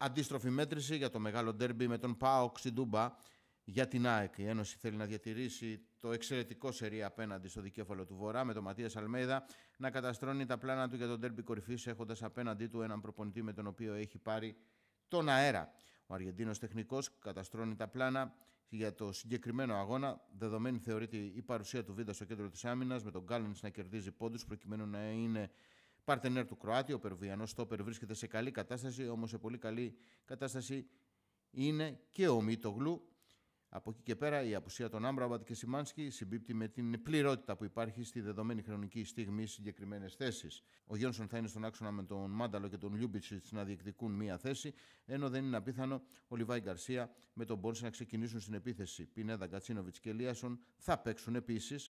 Αντίστροφη μέτρηση για το μεγάλο ντέρμπι με τον Πάο Ξιντούμπα για την ΑΕΚ. Η Ένωση θέλει να διατηρήσει το εξαιρετικό σερί απέναντι στο δικέφαλο του Βορρά με τον Ματίας Αλμέδα να καταστρώνει τα πλάνα του για τον ντέρμπι κορυφής έχοντας απέναντί του έναν προπονητή με τον οποίο έχει πάρει τον αέρα. Ο Αργεντίνος τεχνικός καταστρώνει τα πλάνα για το συγκεκριμένο αγώνα. Δεδομένη θεωρείται η παρουσία του Βίδα στο κέντρο της άμυνας με τον Γκάλιν να κερδίζει πόντους προκειμένου να είναι Παρτενέρ του Κροάτη, ο Περβιανός Στόπερ βρίσκεται σε καλή κατάσταση, όμως σε πολύ καλή κατάσταση είναι και ο Μίτογλου. Από εκεί και πέρα η απουσία των Άμπραμπατ και Σιμάνσκι συμπίπτει με την πληρότητα που υπάρχει στη δεδομένη χρονική στιγμή συγκεκριμένες θέσεις. Ο Γιόνσον θα είναι στον άξονα με τον Μάνταλο και τον Λιούμπιτσιτ να διεκδικούν μία θέση, ενώ δεν είναι απίθανο ο Λιβάη Γκαρσία με τον Μπόρση να ξεκινήσουν στην επίθεση. Πινέδα, Κατσίνοβιτ και Ελίασον θα παίξουν επίσης.